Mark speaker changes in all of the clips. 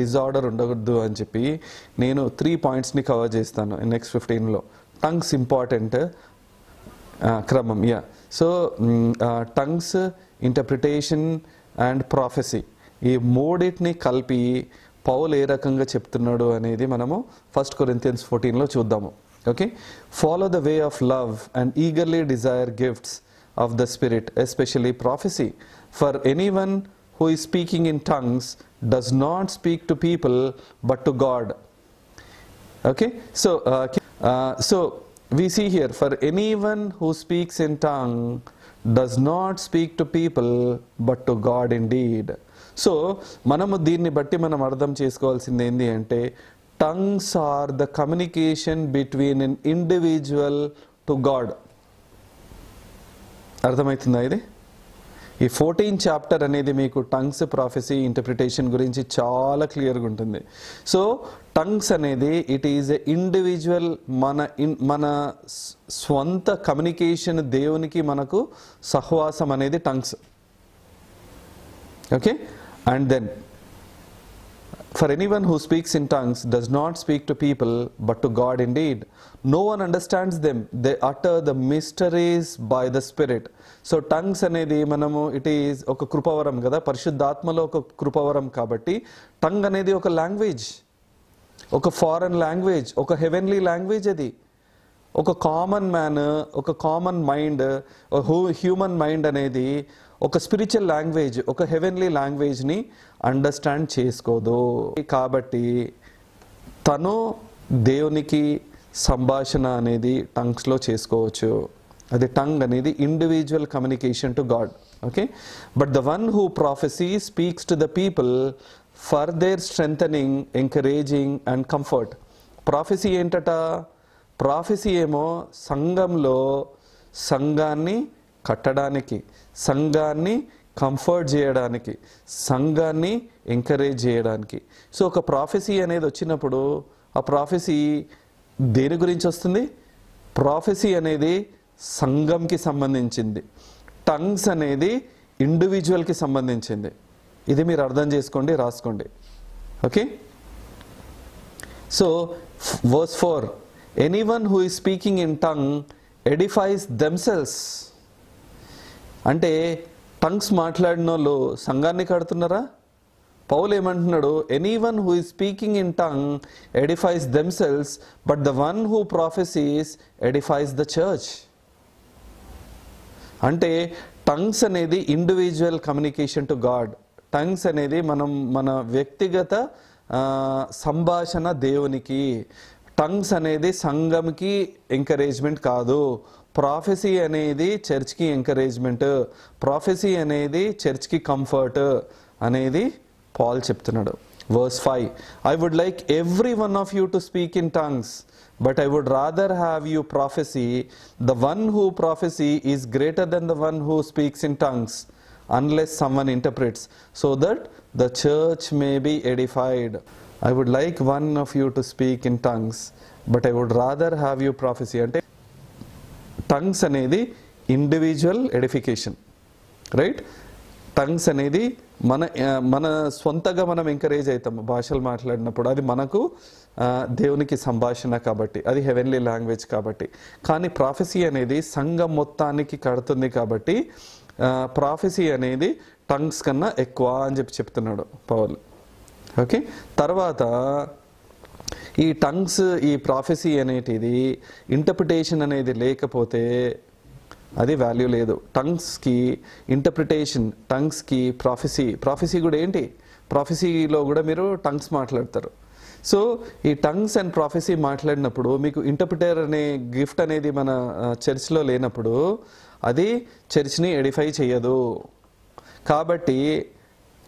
Speaker 1: Disorder ఉండకూడదు అని చెప్పి నేను త్రీ పాయింట్స్ని కవర్ చేస్తాను నెక్స్ట్ ఫిఫ్టీన్లో టంగ్స్ ఇంపార్టెంట్ క్రమం yeah so tongues interpretation and prophecy ఈ మూడింటిని కలిపి పౌలు ఏ రకంగా చెప్తున్నాడు అనేది మనము ఫస్ట్ కొరింతియన్స్ ఫోర్టీన్లో చూద్దాము okay follow the way of love and eagerly desire gifts of the spirit especially prophecy for anyone who is speaking in tongues does not speak to people but to God. Okay, so uh, uh, so we see here for anyone who speaks in tongue does not speak to people but to God indeed. So మనము దీన్ని బట్టి మనం అర్థం చేసుకోవాల్సింది ఏంటి అంటే tongues are the communication between an individual to God అర్థమవుతుందా ఇది ఈ ఫోర్టీన్ చాప్టర్ అనేది మీకు టంగ్స్ ప్రాఫెసీ ఇంటర్ప్రిటేషన్ గురించి చాలా క్లియర్గా ఉంటుంది సో టంగ్స్ అనేది ఇట్ ఈజ్ ఎ ఇండివిజువల్ మన ఇన్ మన స్వంత కమ్యూనికేషన్ దేవునికి మనకు సహవాసం అనేది టంగ్స్ okay and then for anyone who speaks in tongues does not speak to people but to God indeed no one understands them they utter the mysteries by the spirit so tongues అనేది మనము it is ఒక కృపవరం కదా పరిశుద్ధాత్మలో ఒక కృపవరం కాబట్టి tongue అనేది ఒక language ఒక ఫారెన్ లాంగ్వేజ్ ఒక హెవెన్లీ లాంగ్వేజ్ అది ఒక కామన్ మ్యాన్ ఒక common mind who human mind అనేది ఒక స్పిరిచువల్ లాంగ్వేజ్ ఒక హెవెన్లీ లాంగ్వేజ్ని అండర్స్టాండ్ చేసుకోదు కాబట్టి తను దేవునికి సంభాషణ అనేది టంగ్స్లో చేసుకోవచ్చు అది టంగ్ అనేది individual communication to God okay but the one who prophecy speaks to the people for their strength encouraging and comfort prophecy ఏంటట ప్రాఫెసీ ఏమో సంఘంలో సంఘాన్ని కట్టడానికి సంఘాన్ని కంఫర్ట్ చేయడానికి సంఘాన్ని ఎంకరేజ్ చేయడానికి సో ఒక ప్రాఫెసీ అనేది వచ్చినప్పుడు ఆ ప్రాఫెసీ దేని గురించి వస్తుంది ప్రాఫెసీ అనేది సంఘంకి సంబంధించింది టంగ్స్ అనేది ఇండివిజువల్కి సంబంధించింది ఇది మీరు అర్థం చేసుకోండి రాసుకోండి okay so verse four anyone who is speaking in tongue edifies themselves అంటే టంగ్స్ మాట్లాడిన వాళ్ళు సంఘాన్ని కడుతున్నారా పౌలు ఏమంటున్నాడు anyone who is speaking in tongue edifies themselves but the one who prophesies edifies the church అంటే tongues అనేది individual communication to God tongues అనేది మనం మన వ్యక్తిగత సంభాషణ దేవునికి టంగ్స్ అనేది సంఘంకి ఎంకరేజ్మెంట్ కాదు ప్రాఫెసీ అనేది చర్చ్కి ఎంకరేజ్మెంట్ ప్రాఫెసీ అనేది చర్చ్కి కంఫర్ట్ అనేది పాల్ చెప్తున్నాడు verse five I would like every one of you to speak in tongues But I would rather have you prophecy. the one who prophesy is greater than the one who speaks in tongues, unless someone interprets, so that the church may be edified. I would like one of you to speak in tongues, but I would rather have you prophecy. అంటే tongues అనేది individual edification. Right? Tongues అనేది మన మన సొంతగా మనం encourage అవుతాం భాషలు మాట్లాడినప్పుడు అది మనకు దేవునికి సంభాషణ కాబట్టి అది హెవెన్లీ లాంగ్వేజ్ కాబట్టి కానీ ప్రాఫెసీ అనేది సంఘం మొత్తానికి కడుతుంది కాబట్టి ప్రాఫెసీ అనేది టంగ్స్ కన్నా ఎక్కువ అని చెప్పి చెప్తున్నాడు పౌల్ ఓకే తర్వాత ఈ టంగ్స్ ఈ ప్రాఫెసీ అనేటిది ఇంటర్ప్రిటేషన్ అనేది లేకపోతే అది వాల్యూ లేదు టంగ్స్కి ఇంటర్ప్రిటేషన్ టంగ్స్కి ప్రాఫెసీ ప్రాఫెసీ కూడా ఏంటి ప్రాఫెసీలో కూడా మీరు టంగ్స్ మాట్లాడతారు సో ఈ టంగ్స్ అండ్ ప్రాఫెసీ మాట్లాడినప్పుడు మీకు ఇంటర్ప్రిటర్ అనే గిఫ్ట్ అనేది మన చర్చ్లో లేనప్పుడు అది చర్చ్ని ఎడిఫై చేయదు కాబట్టి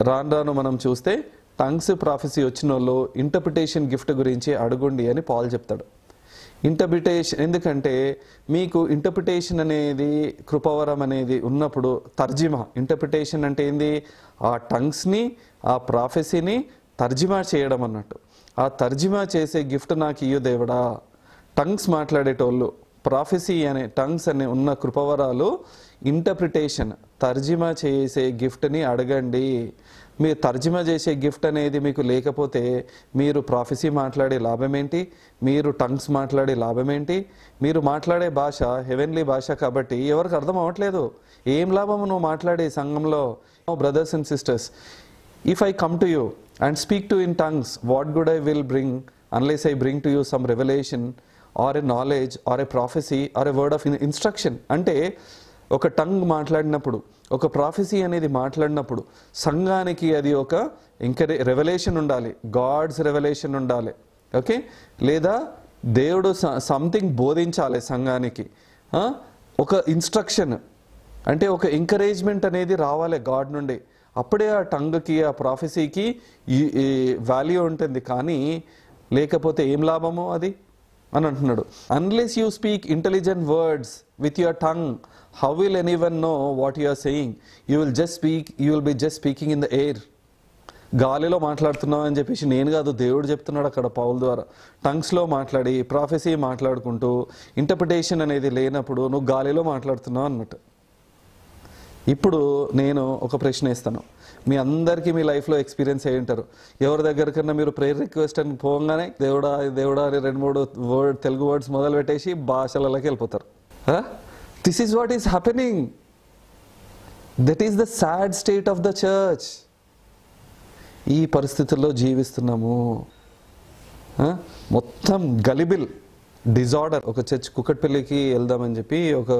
Speaker 1: రాను రాను మనం చూస్తే టంగ్స్ ప్రాఫెసీ వచ్చిన వాళ్ళు ఇంటర్ప్రిటేషన్ గిఫ్ట్ గురించి అడగండి అని పాల్ చెప్తాడు ఇంటర్ప్రిటేషన్ ఎందుకంటే మీకు ఇంటర్ప్రిటేషన్ అనేది కృపవరం అనేది ఉన్నప్పుడు తర్జిమా ఇంటర్ప్రిటేషన్ అంటే ఏంది ఆ టంగ్స్ని ఆ ప్రాఫెసీని తర్జిమా చేయడం అన్నట్టు ఆ తర్జిమా చేసే గిఫ్ట్ నాకు ఇయ్యు దేవుడా టంగ్స్ మాట్లాడేటోళ్ళు ప్రాఫెసీ అనే టంగ్స్ అనే ఉన్న కృపవరాలు ఇంటర్ప్రిటేషన్ తర్జిమా చేసే గిఫ్ట్ని అడగండి మీరు తర్జిమా చేసే గిఫ్ట్ అనేది మీకు లేకపోతే మీరు ప్రాఫెసీ మాట్లాడే లాభం ఏంటి మీరు టంగ్స్ మాట్లాడే లాభం ఏంటి మీరు మాట్లాడే భాష హెవెన్లీ భాష కాబట్టి ఎవరికి అర్థం అవ్వట్లేదు ఏం లాభం నువ్వు మాట్లాడే సంఘంలో brothers and sisters if I come to you and speak to in tongues what good I will bring unless I bring to you some revelation or a knowledge or a prophecy or a word of instruction అంటే ఒక tongue మాట్లాడినప్పుడు ఒక prophecy అనేది మాట్లాడినప్పుడు సంఘానికి అది ఒక ఎంకరే రెవల్యూషన్ ఉండాలి గాడ్స్ రెవల్యూషన్ ఉండాలి ఓకే లేదా దేవుడు సంథింగ్ బోధించాలి సంఘానికి ఒక ఇన్స్ట్రక్షన్ అంటే ఒక ఎంకరేజ్మెంట్ అనేది రావాలి గాడ్ నుండి అప్పుడే ఆ టంగ్కి ఆ ప్రాఫెసీకి వాల్యూ ఉంటుంది కానీ లేకపోతే ఏం లాభమో అది అని అంటున్నాడు unless you speak intelligent words with your tongue how will anyone know what you are saying you will just speak you will be just speaking in the air గాలిలో మాట్లాడుతున్నావు అని చెప్పేసి నేను కాదు దేవుడు చెప్తున్నాడు అక్కడ పౌల్ ద్వారా టంగ్స్లో మాట్లాడి ప్రాఫెసీ మాట్లాడుకుంటూ ఇంటర్ప్రిటేషన్ అనేది లేనప్పుడు నువ్వు గాలిలో మాట్లాడుతున్నావు అన్నట్టు ఇప్పుడు నేను ఒక ప్రశ్న ఇస్తాను మీ అందరికీ మీ లైఫ్లో ఎక్స్పీరియన్స్ అయ్యి ఉంటారు ఎవరి దగ్గరకన్నా మీరు ప్రేయర్ రిక్వెస్ట్ అని పోగానే దేవుడా దేవుడా అని రెండు మూడు వర్డ్ తెలుగు వర్డ్స్ మొదలు పెట్టేసి భాషలలోకి వెళ్ళిపోతారు this is what is happening that is the sad state of the church ఈ పరిస్థితుల్లో జీవిస్తున్నాము మొత్తం గలిబిల్ డిజార్డర్ ఒక చర్చ్ కుక్కట్పల్లికి వెళ్దామని చెప్పి ఒక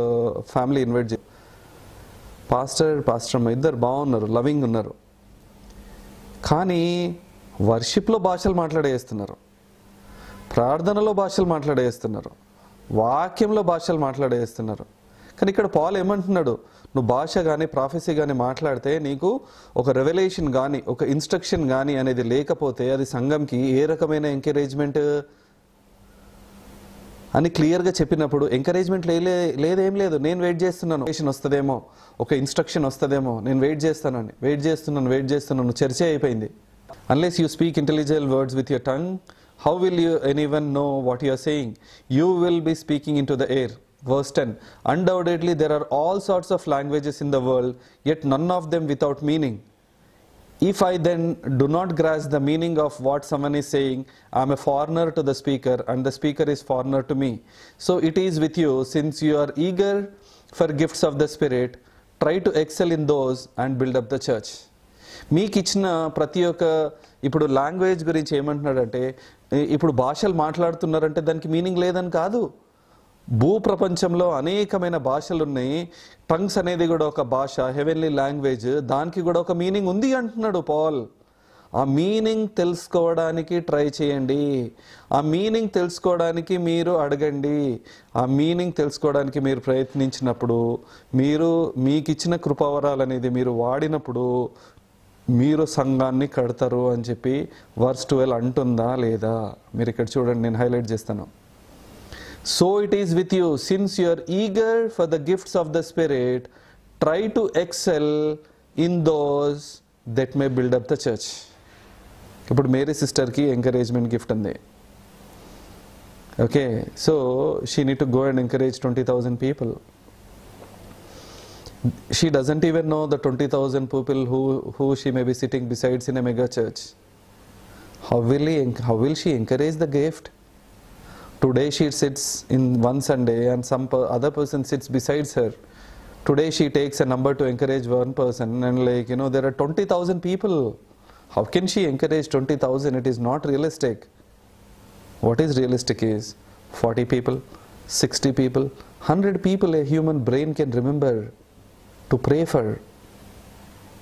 Speaker 1: ఫ్యామిలీ ఇన్వైట్ చేయాలి పాస్టర్ అమ్మ ఇద్దరు బాగున్నారు లవింగ్ ఉన్నారు కానీ వర్షిప్లో భాషలు మాట్లాడేస్తున్నారు ప్రార్థనలో భాషలు మాట్లాడేస్తున్నారు వాక్యంలో భాషలు మాట్లాడేస్తున్నారు కానీ ఇక్కడ పాల్ ఏమంటున్నాడు నువ్వు భాష కానీ ప్రాఫెసీ కానీ మాట్లాడితే నీకు ఒక రెవల్యూషన్ కానీ ఒక ఇన్స్ట్రక్షన్ కానీ అనేది లేకపోతే అది సంఘంకి ఏ రకమైన ఎంకరేజ్మెంట్ అని క్లియర్గా చెప్పినప్పుడు ఎంకరేజ్మెంట్ లేలే లేదేం లేదు నేను వెయిట్ చేస్తున్నాను ఇన్స్ట్రక్షన్ వస్తుందేమో ఒక ఇన్స్ట్రక్షన్ వస్తుందేమో నేను వెయిట్ చేస్తానని వెయిట్ చేస్తున్నాను వెయిట్ చేస్తున్నాను చర్చ అయిపోయింది unless you speak intelligent words with your tongue how will you one know what you're saying you will be speaking in to the air verse ten undoubtedly there are all sorts of languages in the world yet none of them without meaning If I then do not grasp the meaning of what someone is saying, I am a foreigner to the speaker and the speaker is foreigner to me. So it is with you, since you are eager for gifts of the Spirit, try to excel in those and build up the church. మీకు ఇచ్చిన ప్రతి ఒక్క ఇప్పుడు language గురించి ఏమంటున్నాడంటే ఇప్పుడు భాషలు మాట్లాడుతున్నారంటే దానికి మీనింగ్ లేదని కాదు భూప్రపంచంలో అనేకమైన భాషలు ఉన్నాయి టంగ్స్ అనేది కూడా ఒక భాష హెవెన్లీ లాంగ్వేజ్ దానికి కూడా ఒక మీనింగ్ ఉంది అంటున్నాడు పాల్ ఆ మీనింగ్ తెలుసుకోవడానికి ట్రై చేయండి ఆ మీనింగ్ తెలుసుకోవడానికి మీరు అడగండి ఆ మీనింగ్ తెలుసుకోవడానికి మీరు ప్రయత్నించినప్పుడు మీరు మీకు ఇచ్చిన కృపావరాలు అనేది మీరు వాడినప్పుడు మీరు సంఘాన్ని కడతారు అని చెప్పి వర్స్ ట్వెల్వ్ అంటుందా లేదా మీరు ఇక్కడ చూడండి నేను హైలైట్ చేస్తాను So it is with you, since you are eager for the gifts of the Spirit, try to excel in those that may build up the church. ఇప్పుడు మేరీ సిస్టర్కి ఎంకరేజ్మెంట్ గిఫ్ట్ ఉంది okay so she need to go and encourage twenty thousand people she doesn't even know the twenty thousand people who who she may be sitting besides in a mega church how will how will she encourage the gift Today she sits in one Sunday and some per other person sits besides her. Today she takes a number to encourage one person and like, you know, there are 20,000 people. How can she encourage 20,000? It is not realistic. What is realistic is 40 people, 60 people, 100 people a human brain can remember to pray for.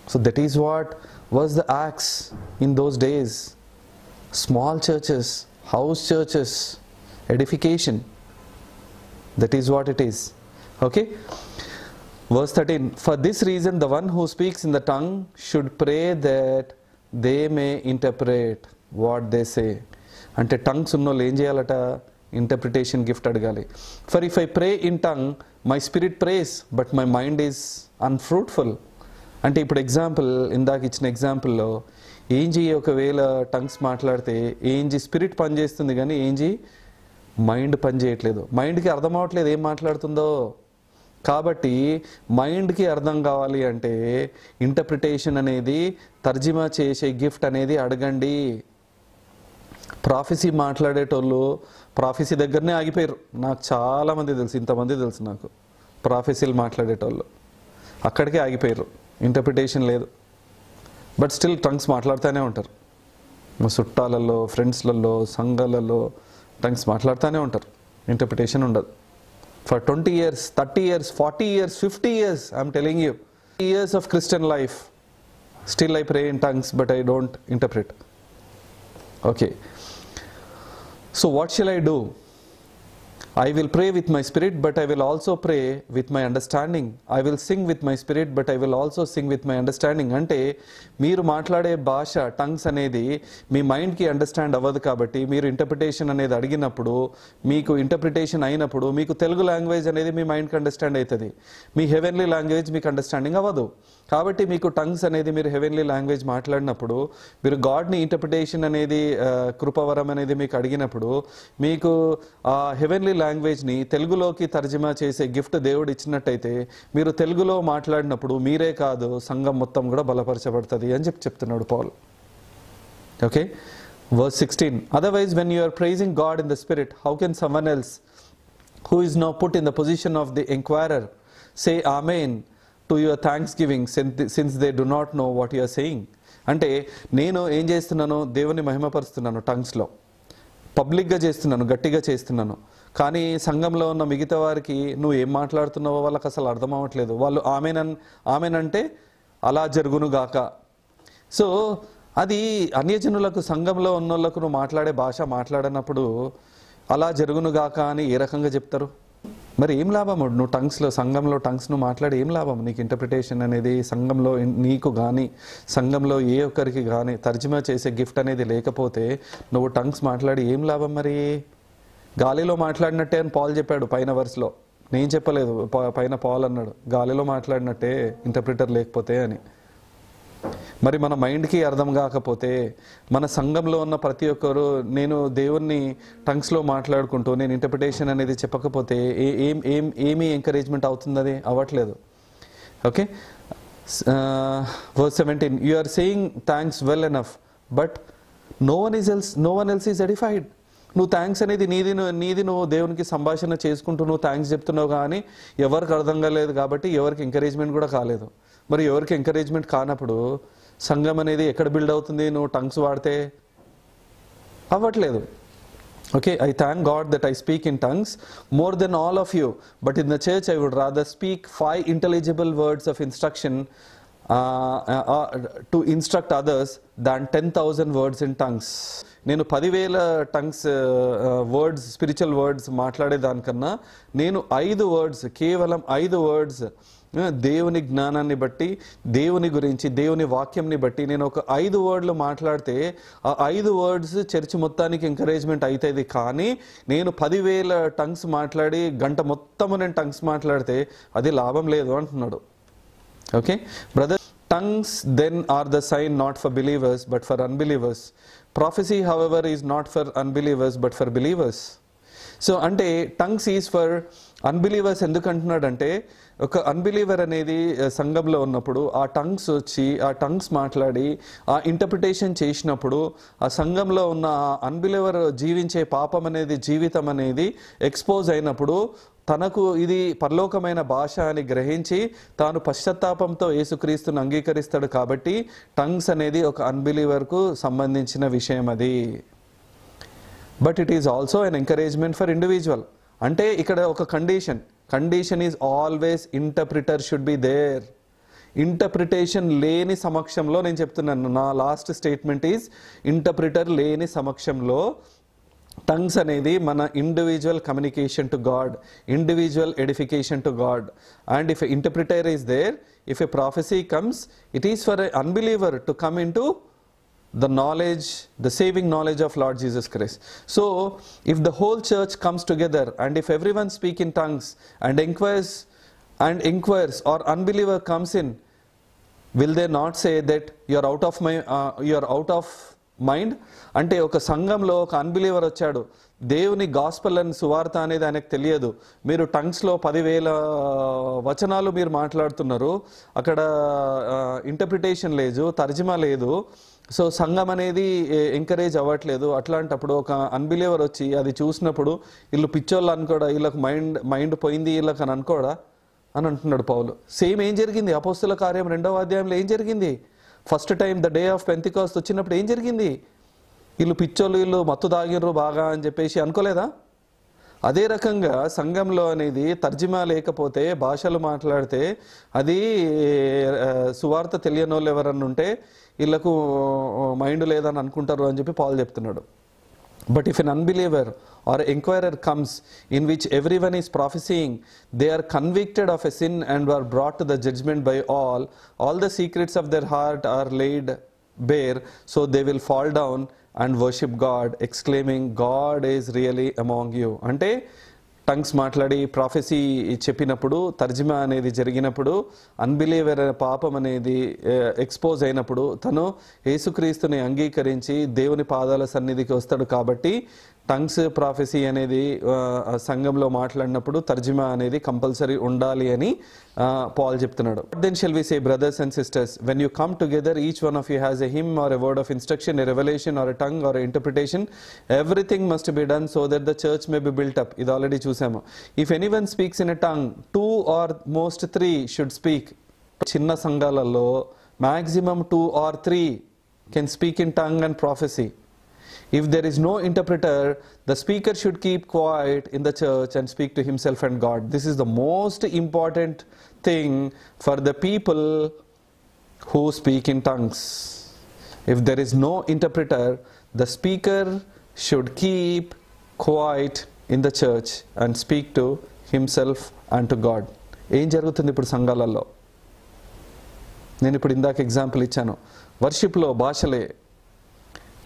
Speaker 1: So that is what was the acts in those days. Small churches, house churches, edification that is what it is okay verse thirteen for this reason the one who speaks in the tongue should pray that they may interpret what they say అంటే tongues ఉన్న వాళ్ళు ఏం చేయాలట interpretation gift అడగాలి for if I pray in tongue my spirit prays but my mind is unfruitful అంటే ఇప్పుడు example ఇందాక ఇచ్చిన ఎగ్జాంపుల్లో ఏంజీ ఒకవేళ టంగ్స్ మాట్లాడితే ఏంజీ స్పిరిట్ పనిచేస్తుంది కానీ ఏంజీ మైండ్ పని చేయట్లేదు మైండ్కి అర్థం అవ్వట్లేదు ఏం మాట్లాడుతుందో కాబట్టి మైండ్కి అర్థం కావాలి అంటే ఇంటర్ప్రిటేషన్ అనేది తర్జిమా చేసే గిఫ్ట్ అనేది అడగండి ప్రాఫెసీ మాట్లాడేటోళ్ళు ప్రాఫెసీ దగ్గరనే ఆగిపోయారు నాకు చాలామంది తెలుసు ఇంతమంది తెలుసు నాకు ప్రాఫెసీలు మాట్లాడేటోళ్ళు అక్కడికే ఆగిపోయారు ఇంటర్ప్రిటేషన్ లేదు బట్ స్టిల్ ట్రంక్స్ మాట్లాడుతూనే ఉంటారు మా చుట్టాలలో ఫ్రెండ్స్లలో సంఘాలలో టంగ్స్ మాట్లాడుతూనే ఉంటారు ఇంటర్ప్రిటేషన్ ఉండదు for twenty years thirty years forty years fifty years I'm telling you years of Christian life still I pray in tongues but I don't interpret okay so what shall I do I will pray with my spirit, but I will also pray with my understanding. I will sing with my spirit, but I will also sing with my understanding. అంటే మీరు మాట్లాడే భాష tongues అనేది మీ మైండ్కి understand అవ్వదు కాబట్టి మీరు interpretation అనేది అడిగినప్పుడు మీకు ఇంటర్ప్రిటేషన్ అయినప్పుడు మీకు తెలుగు లాంగ్వేజ్ అనేది మీ మైండ్కి అండర్స్టాండ్ అవుతుంది మీ హెవెన్లీ లాంగ్వేజ్ మీకు అండర్స్టాండింగ్ అవ్వదు కాబట్టి మీకు టంగ్స్ అనేది మీరు హెవెన్లీ లాంగ్వేజ్ మాట్లాడినప్పుడు మీరు గాడ్ని ఇంటర్ప్రిటేషన్ అనేది కృపవరం అనేది మీకు అడిగినప్పుడు మీకు ఆ హెవెన్లీ లాంగ్వేజ్ని తెలుగులోకి తర్జమా చేసే గిఫ్ట్ దేవుడు ఇచ్చినట్టయితే మీరు తెలుగులో మాట్లాడినప్పుడు మీరే కాదు సంఘం మొత్తం కూడా బలపరచబడుతుంది అని చెప్పి చెప్తున్నాడు Paul okay verse sixteen otherwise when you are praising God in the spirit how can someone else who is now put in the position of the enquirer say amen to your thanksgiving since they do not know what you're saying అంటే నేను ఏం చేస్తున్నాను దేవుని మహిమపరుస్తున్నాను టంగ్స్లో పబ్లిక్గా చేస్తున్నాను గట్టిగా చేస్తున్నాను కానీ సంఘంలో ఉన్న మిగతా వారికి నువ్వు ఏం మాట్లాడుతున్నావో వాళ్ళకి అసలు అర్థం అవ్వట్లేదు వాళ్ళు ఆమెనన్ ఆమెనంటే అలా జరుగును గాక సో అది అన్యజనులకు సంఘంలో ఉన్నోళ్లకు నువ్వు మాట్లాడే భాష మాట్లాడినప్పుడు అలా జరుగును గాక అని ఏ రకంగా చెప్తారు మరి ఏం లాభం నువ్వు టంగ్స్లో సంఘంలో టంగ్స్ నువ్వు మాట్లాడి ఏం లాభం నీకు ఇంటర్ప్రిటేషన్ అనేది సంఘంలో నీకు కానీ సంఘంలో ఏ ఒక్కరికి కానీ తర్జుమా చేసే గిఫ్ట్ అనేది లేకపోతే నువ్వు టంగ్స్ మాట్లాడి ఏం లాభం మరి గాలిలో మాట్లాడినట్టే అని పాల్ చెప్పాడు పైన వర్స్లో నేను చెప్పలేదు పైన పాల్ అన్నాడు గాలిలో మాట్లాడినట్టే ఇంటర్ప్రిటర్ లేకపోతే అని మరి మన మైండ్కి అర్థం కాకపోతే మన సంఘంలో ఉన్న ప్రతి ఒక్కరు నేను దేవుణ్ణి టంగ్స్లో మాట్లాడుకుంటూ నేను ఇంటర్ప్రిటేషన్ అనేది చెప్పకపోతే ఏ ఏం ఏం ఏమీ ఎంకరేజ్మెంట్ అవుతుంది అది అవ్వట్లేదు okay verse seventeen you are saying thanks well enough but no one is else no one else is edified నువ్వు థ్యాంక్స్ అనేది నీది నీది నువ్వు దేవునికి సంభాషణ చేసుకుంటూ నువ్వు థ్యాంక్స్ చెప్తున్నావు కానీ ఎవరికి అర్థం కాలేదు కాబట్టి ఎవరికి ఎంకరేజ్మెంట్ కూడా కాలేదు మరి ఎవరికి ఎంకరేజ్మెంట్ కానప్పుడు సంఘం అనేది ఎక్కడ బిల్డ్ అవుతుంది నువ్వు టంగ్స్ వాడితే అవ్వట్లేదు okay I thank God that I speak in tongues more than all of you but in the church I would rather speak five intelligible words of instruction to instruct others than ten thousand words in tongues నేను పదివేల tongues words spiritual words మాట్లాడేదానికన్నా నేను ఐదు words కేవలం ఐదు words దేవుని జ్ఞానాన్ని బట్టి దేవుని గురించి దేవుని వాక్యంని బట్టి నేను ఒక ఐదు వర్డ్లు మాట్లాడితే ఆ ఐదు వర్డ్స్ చర్చ్ మొత్తానికి ఎంకరేజ్మెంట్ అవుతుంది కానీ నేను పదివేల టంగ్స్ మాట్లాడి గంట మొత్తము నేను టంగ్స్ మాట్లాడితే అది లాభం లేదు అంటున్నాడు Okay, brothers, tongues then are the sign not for believers but for unbelievers. Prophecy, however, is not for unbelievers but for believers so అంటే టంగ్స్ ఈజ్ ఫర్ అన్బిలీవర్స్ ఎందుకంటున్నాడంటే ఒక అన్బిలీవర్ అనేది సంఘంలో ఉన్నప్పుడు ఆ టంగ్స్ వచ్చి ఆ టంగ్స్ మాట్లాడి ఆ ఇంటర్ప్రిటేషన్ చేసినప్పుడు ఆ సంఘంలో ఉన్న ఆ అన్బిలీవర్ జీవించే పాపం అనేది జీవితం అనేది ఎక్స్పోజ్ అయినప్పుడు తనకు ఇది పరలోకమైన భాష అని గ్రహించి తాను పశ్చాత్తాపంతో యేసుక్రీస్తును అంగీకరిస్తాడు కాబట్టి టంగ్స్ అనేది ఒక అన్బిలీవర్కు సంబంధించిన విషయం అది but it is also an encouragement for individual అంటే ఇక్కడ ఒక condition condition is always interpreter should be there interpretation లేని సమక్షంలో నేను చెప్తున్నాను నా లాస్ట్ స్టేట్మెంట్ ఈజ్ ఇంటర్ప్రిటర్ లేని సమక్షంలో Tongues are మన individual communication to God individual edification to God and if interpreter is there if a prophecy comes it is for a unbeliever to come in to the knowledge, the saving knowledge of Lord Jesus Christ. So, if the whole church comes together and if everyone speak in tongues and inquires and inquires or unbeliever comes in, will they not say that you are out of my, uh, you are out of mind అంటే ఒక సంఘంలో ఒక unbeliever వచ్చాడు దేవుని gospel అని సువార్త అనేది ఆయనకు తెలియదు మీరు టంగ్స్లో పదివేల వచనాలు మీరు మాట్లాడుతున్నారు అక్కడ ఇంటర్ప్రిటేషన్ లేదు తర్జిమా లేదు సో సంఘం అనేది ఎంకరేజ్ అవ్వట్లేదు అట్లాంటప్పుడు ఒక అన్బిలీవర్ వచ్చి అది చూసినప్పుడు వీళ్ళు పిచ్చోళ్ళు అనుకోడా వీళ్ళకి మైండ్ మైండ్ పోయింది వీళ్ళకి అని అనుకోడా అని అంటున్నాడు పౌలు సేమ్ ఏం జరిగింది అపోస్తుల కార్యం రెండవ అధ్యాయంలో ఏం జరిగింది first time the day of Pentecost వచ్చినప్పుడు ఏం జరిగింది వీళ్ళు పిచ్చోళ్ళు వీళ్ళు మత్తు తాగిర్రు బాగా అని చెప్పేసి అనుకోలేదా అదే రకంగా సంఘంలో అనేది తర్జిమా లేకపోతే భాషలు మాట్లాడితే అది సువార్త తెలియని వాళ్ళు ఎవరన్నా ఉంటే వీళ్ళకు మైండ్ లేదని అనుకుంటారు అని చెప్పి పాలు చెప్తున్నాడు But if an unbeliever or inquirer comes in which everyone is prophesying, they are convicted of a sin and are brought to the judgment by all. All the secrets of their heart are laid bare, so they will fall down and worship God, exclaiming, God is really among you. Ante tongues మాట్లాడి prophecy చెప్పినప్పుడు తర్జిమా అనేది జరిగినప్పుడు unbeliever పాపం అనేది expose అయినప్పుడు తను యేసుక్రీస్తుని అంగీకరించి దేవుని పాదాల సన్నిధికి వస్తాడు కాబట్టి టంగ్స్ ప్రాఫెసీ అనేది సంఘంలో మాట్లాడినప్పుడు తర్జిమా అనేది కంపల్సరీ ఉండాలి అని పాల్ చెప్తున్నాడు then shall we say brothers and sisters when you come together each one of you has a hymn or a word of instruction a revelation or a tongue or interpretation everything must be done so that the church may be built up ఇది already చూసాము if any one speaks in a tongue two or most three should speak చిన్న సంఘాలలో maximum two or three can speak in tongue and prophecy If there is no interpreter, the speaker should keep quiet in the church and speak to himself and God. This is the most important thing for the people who speak in tongues. If there is no interpreter, the speaker should keep quiet in the church and speak to himself and to God ఏం జరుగుతుంది ఇప్పుడు సంఘాలలో నేను ఇప్పుడు ఇందాక example ఇచ్చాను వర్షిప్లో భాషలే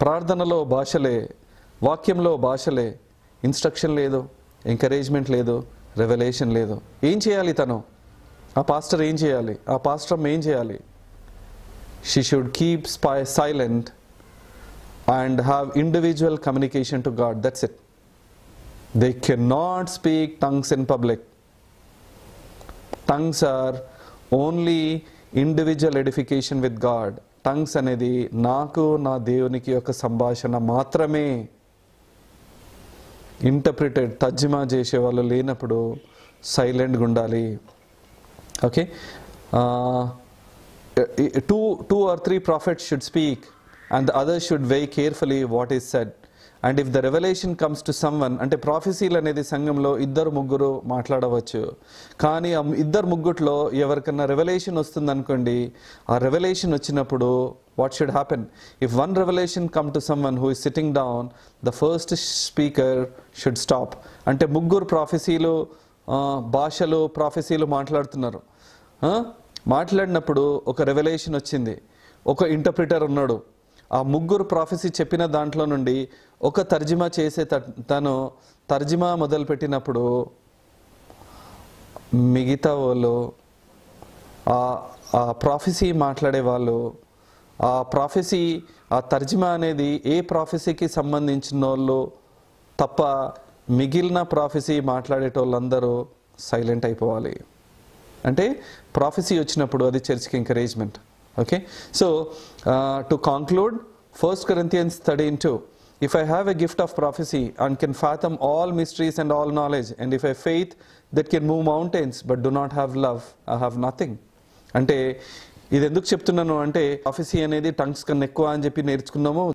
Speaker 1: ప్రార్థనలో భాషలే వాక్యంలో భాషలే ఇన్స్ట్రక్షన్ లేదు ఎంకరేజ్మెంట్ లేదు రెవల్యూషన్ లేదు ఏం చేయాలి తను ఆ పాస్టర్ ఏం చేయాలి ఆ పాస్టర్ ఏం చేయాలి she should keep spy silent and have individual communication to God that's it they can not speak tongues in public tongues are only individual edification with God tongues అనేది నాకు నా దేవునికి యొక్క సంభాషణ మాత్రమే ఇంటర్ప్రిటెడ్ తర్జుమా చేసే వాళ్ళు లేనప్పుడు సైలెంట్గా ఉండాలి okay two two or three prophet should speak and other should very carefully what is said and if the revelation comes to someone అంటే ప్రాఫెసీలు అనేది సంఘంలో ఇద్దరు ముగ్గురు మాట్లాడవచ్చు కానీ ఆ ఇద్దరు ముగ్గుట్లో ఎవరికన్నా రెవల్యూషన్ వస్తుందనుకోండి ఆ రెవల్యూషన్ వచ్చినప్పుడు what should happen if one revelation come to someone who is sitting down the first speaker should stop అంటే ముగ్గురు ప్రాఫెసీలు భాషలు ప్రాఫెసీలు మాట్లాడుతున్నారు మాట్లాడినప్పుడు ఒక రెవల్యూషన్ వచ్చింది ఒక ఇంటర్ప్రిటర్ ఉన్నాడు ఆ ముగ్గురు ప్రాఫెసీ చెప్పిన దాంట్లో నుండి ఒక తర్జిమా చేసే తను తర్జిమా మొదలుపెట్టినప్పుడు మిగతా వాళ్ళు ఆ ప్రాఫెసీ మాట్లాడే వాళ్ళు ఆ ప్రాఫెసీ ఆ తర్జిమా అనేది ఏ ప్రాఫెసీకి సంబంధించిన వాళ్ళు తప్ప మిగిలిన ప్రాఫెసీ మాట్లాడేటోళ్ళందరూ సైలెంట్ అయిపోవాలి అంటే ప్రాఫెసీ వచ్చినప్పుడు అది చర్చ్కి encouragement okay so to conclude first Corinthians thirteen two If I have a gift of prophecy and can fathom all mysteries and all knowledge, and if I have faith that can move mountains but do not have love, I have nothing. అంటే ఇది ఎందుకు చెప్తున్నాను అంటే ఆఫీసీ అనేది tongues కన్నా ఎక్కువ అని చెప్పి నేర్చుకున్నాము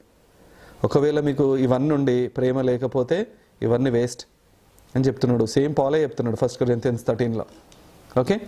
Speaker 1: ఒకవేళ మీకు ఇవన్నీ ఉండి ప్రేమ లేకపోతే ఇవన్నీ వేస్ట్ అని చెప్తున్నాడు సేమ్ పాలే చెప్తున్నాడు ఫస్ట్ కొరియన్ థర్టీన్లో ఓకే